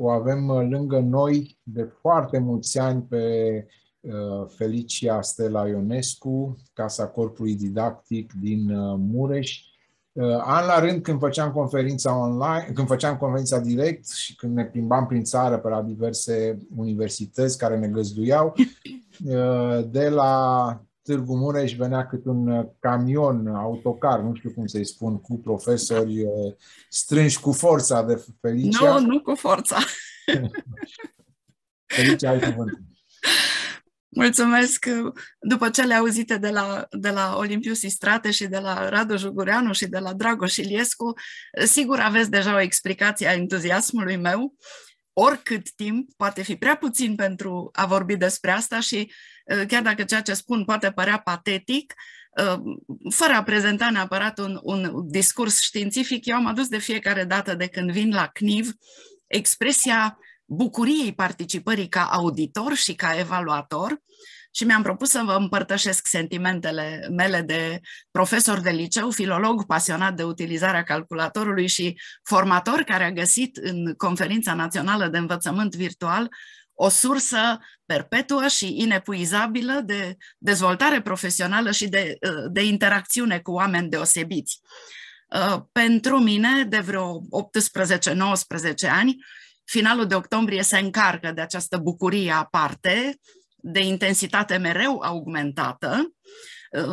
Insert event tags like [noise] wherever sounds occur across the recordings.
o avem uh, lângă noi de foarte mulți ani pe uh, Felicia Stela Ionescu, Casa Corpului Didactic din uh, Mureș. An la rând, când făceam conferința online, când făceam conferința direct și când ne plimbam prin țară pe la diverse universități care ne găzduiau, de la Târgu Mureș venea cât un uh, camion, uh, autocar, nu știu cum să-i spun, cu profesori uh, strânși cu forța de Felicia. Nu, nu cu forța. [laughs] Felicia, ai cuvântul. Mulțumesc! După cele auzite de la, de la Olimpiu Sistrate și de la Radu Jugureanu și de la Dragoș Iliescu, sigur aveți deja o explicație a entuziasmului meu. Oricât timp, poate fi prea puțin pentru a vorbi despre asta și Eh, chiar dacă ceea ce spun poate părea patetic, eh, fără a prezenta neapărat un, un discurs științific, eu am adus de fiecare dată de când vin la CNIV expresia bucuriei participării ca auditor și ca evaluator și mi-am propus să vă împărtășesc sentimentele mele de profesor de liceu, filolog pasionat de utilizarea calculatorului și formator care a găsit în Conferința Națională de Învățământ Virtual o sursă perpetuă și inepuizabilă de dezvoltare profesională și de, uh, de interacțiune cu oameni deosebiți. Uh, pentru mine, de vreo 18-19 ani, finalul de octombrie se încarcă de această bucurie aparte, de intensitate mereu augmentată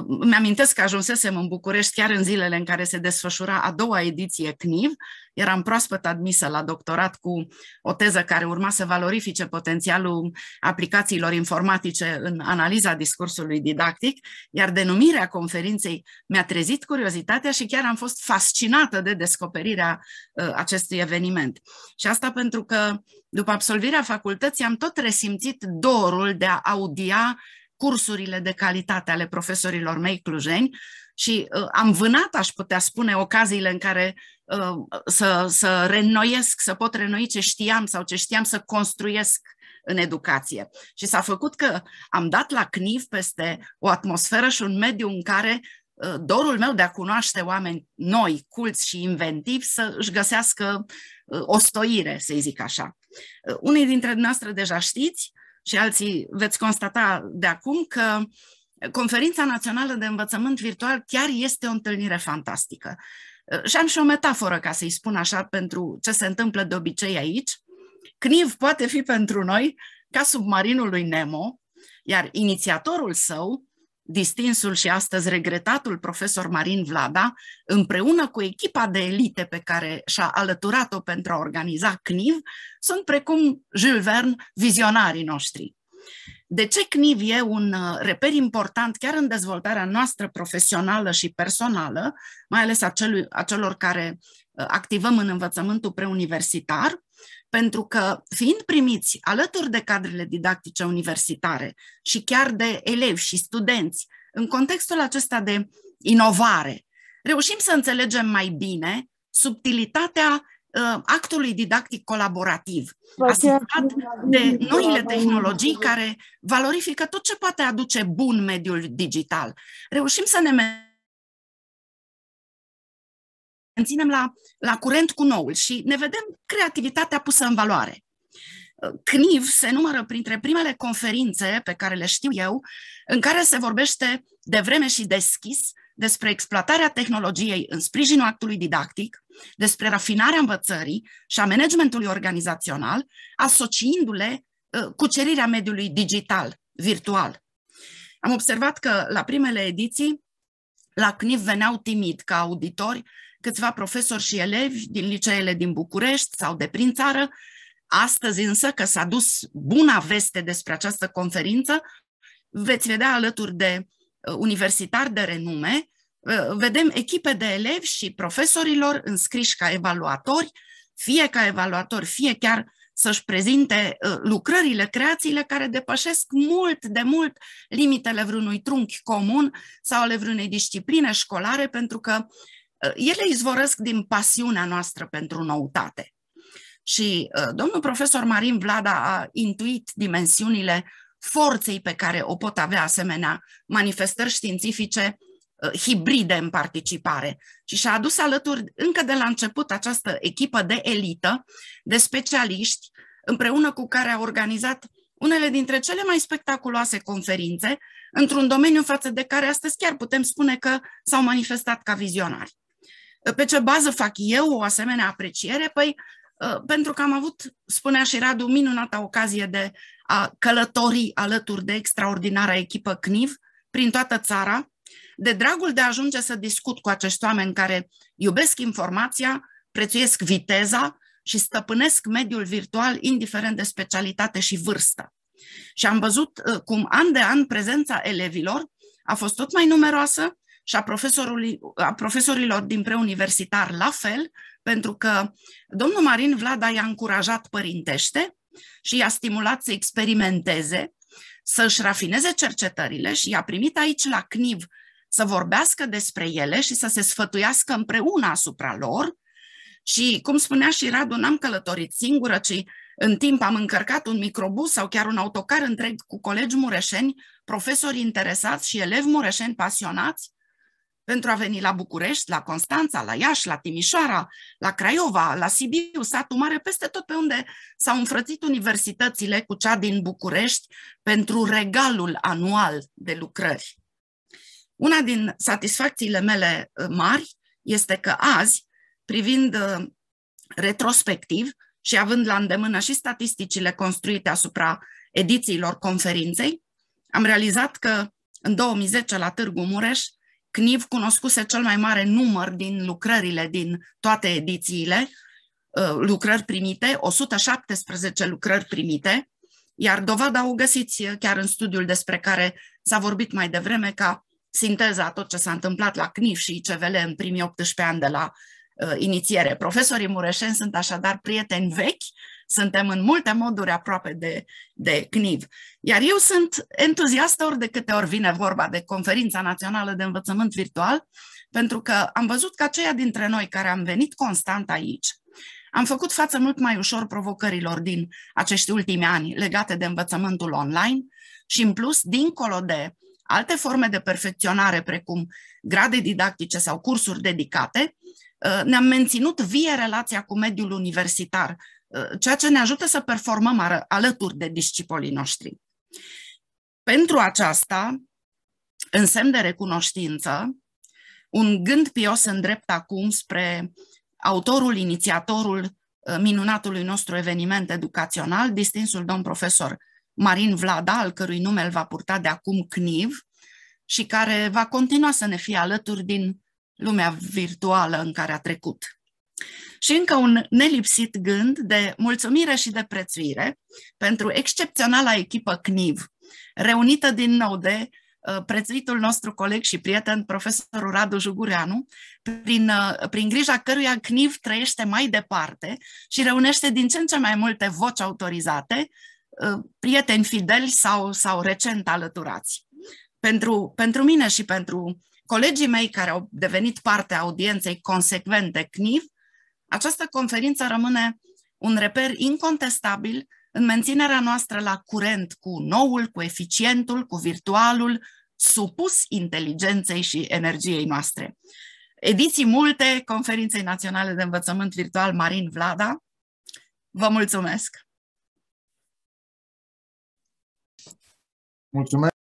îmi amintesc că ajunsesem în București chiar în zilele în care se desfășura a doua ediție CNIV. Eram proaspăt admisă la doctorat cu o teză care urma să valorifice potențialul aplicațiilor informatice în analiza discursului didactic, iar denumirea conferinței mi-a trezit curiozitatea și chiar am fost fascinată de descoperirea ă, acestui eveniment. Și asta pentru că după absolvirea facultății am tot resimțit dorul de a audia cursurile de calitate ale profesorilor mei clujeni și uh, am vânat, aș putea spune, ocaziile în care uh, să, să renoiesc, să pot renoi ce știam sau ce știam să construiesc în educație. Și s-a făcut că am dat la CNIV peste o atmosferă și un mediu în care uh, dorul meu de a cunoaște oameni noi, culți și inventivi să își găsească uh, o stoire, să zic așa. Uh, unii dintre dumneavoastră deja știți, uh, și alții veți constata de acum că Conferința Națională de Învățământ Virtual chiar este o întâlnire fantastică. Uh, și am și o metaforă, ca să-i spun așa, pentru ce se întâmplă de obicei aici. CNIV poate fi pentru noi ca submarinul lui Nemo, iar inițiatorul său distinsul și astăzi regretatul profesor Marin Vlada, împreună cu echipa de elite pe care și-a alăturat-o pentru a organiza CNIV, sunt precum Jules Verne, vizionarii noștri. De ce CNIV e un uh, reper important chiar în dezvoltarea noastră profesională și personală, mai ales a celui, a celor care uh, activăm în învățământul preuniversitar? Pentru că, fiind primiți alături de cadrele didactice universitare și chiar de elevi și studenți, în contextul acesta de inovare, reușim să înțelegem mai bine subtilitatea uh, actului didactic colaborativ, asigurat de noile tehnologii care valorifică tot ce poate aduce bun mediul digital. Reușim să ne ținem la, la curent cu noul și ne vedem creativitatea pusă în valoare. CNIV se numără printre primele conferințe pe care le știu eu, în care se vorbește de vreme și deschis despre exploatarea tehnologiei în sprijinul actului didactic, despre rafinarea învățării și a managementului organizațional, asociindu-le ă, cucerirea mediului digital, virtual. Am observat că la primele ediții la CNIV veneau timid ca auditori câțiva profesori și elevi din liceele din București sau de prin țară. Astăzi însă, că s-a dus buna veste despre această conferință, veți vedea alături de uh, universitari de renume, uh, vedem echipe de elevi și profesorilor înscriși ca evaluatori, fie ca evaluatori, fie chiar să-și prezinte uh, lucrările, creațiile care depășesc mult de mult limitele vreunui trunchi comun sau ale vreunei discipline școlare, pentru că Eh, ele izvorăsc din pasiunea noastră pentru noutate. Și uh, domnul profesor Marin Vlada a intuit dimensiunile forței pe care o pot avea asemenea manifestări științifice uh, hibride în participare și și-a adus alături încă de la început această echipă de elită, de specialiști, împreună cu care a organizat unele dintre cele mai spectaculoase conferințe într-un domeniu față de care astăzi chiar putem spune că s-au manifestat ca vizionari. Pe ce bază fac eu o asemenea apreciere? Păi ă, pentru că am avut, spunea și Radu, minunata ocazie de a călători alături de extraordinara echipă CNIV prin toată țara, de dragul de a ajunge să discut cu acești oameni care iubesc informația, prețuiesc viteza și stăpânesc mediul virtual, indiferent de specialitate și vârstă. Și am văzut ă, cum an de an prezența elevilor a fost tot mai numeroasă și a, profesorului, a profesorilor din preuniversitar la fel, pentru că domnul Marin Vlada i-a încurajat părintește și i-a stimulat să experimenteze, să-și rafineze cercetările și i-a primit aici la CNIV să vorbească despre ele și să se sfătuiască împreună asupra lor. Și, cum spunea și Radu, n-am călătorit singură, ci în timp am încărcat un microbus sau chiar un autocar întreg cu colegi mureșeni, profesori interesați și elevi mureșeni pasionați pentru a veni la București, la Constanța, la Iași, la Timișoara, la Craiova, la Sibiu, satul mare, peste tot pe unde s-au înfrățit universitățile cu cea din București pentru regalul anual de lucrări. Una din satisfacțiile mele uh, mari este că azi, privind uh, retrospectiv și având la îndemână și statisticile construite asupra edițiilor conferinței, am realizat că în 2010 la Târgu Mureș CNIV cunoscuse cel mai mare număr din lucrările din toate edițiile, uh, lucrări primite, 117 lucrări primite, iar dovada o găsiți uh, chiar în studiul despre care s-a vorbit mai devreme ca sinteza tot ce s-a întâmplat la CNIF și ICVL în primii 18 ani de la uh, inițiere. Profesorii mureșeni sunt așadar prieteni vechi suntem în multe moduri aproape de, de CNIV. Iar eu sunt entuziastă ori de câte ori vine vorba de Conferința Națională de Învățământ Virtual, pentru că am văzut că aceia dintre noi care am venit constant aici, am făcut față mult mai ușor provocărilor din acești ultimi ani legate de învățământul online și, în plus, dincolo de alte forme de perfecționare, precum grade didactice sau cursuri dedicate, ne-am menținut vie relația cu mediul universitar Uh, ceea ce ne ajută să performăm alături de discipolii noștri. Pentru aceasta, în semn de recunoștință, un gând pios îndrept acum spre autorul, inițiatorul uh, minunatului nostru eveniment educațional, distinsul domn profesor Marin Vlada, al cărui nume îl va purta de acum CNIV, și care va continua să ne fie alături din lumea virtuală în care a trecut. Și încă un nelipsit gând de mulțumire și de prețuire pentru excepționala echipă CNIV, reunită din nou de uh, prețuitul nostru coleg și prieten, profesorul Radu Jugureanu, prin, uh, prin grija căruia CNIV trăiește mai departe și reunește din ce în ce mai multe voci autorizate, uh, prieteni fideli sau, sau recent alăturați. Pentru, pentru mine și pentru colegii mei care au devenit parte a audienței consecvente CNIV, această conferință rămâne un reper incontestabil în menținerea noastră la curent cu noul, cu eficientul, cu virtualul, supus inteligenței și energiei noastre. Ediții multe Conferinței Naționale de Învățământ Virtual Marin Vlada. Vă mulțumesc! Mulțumesc!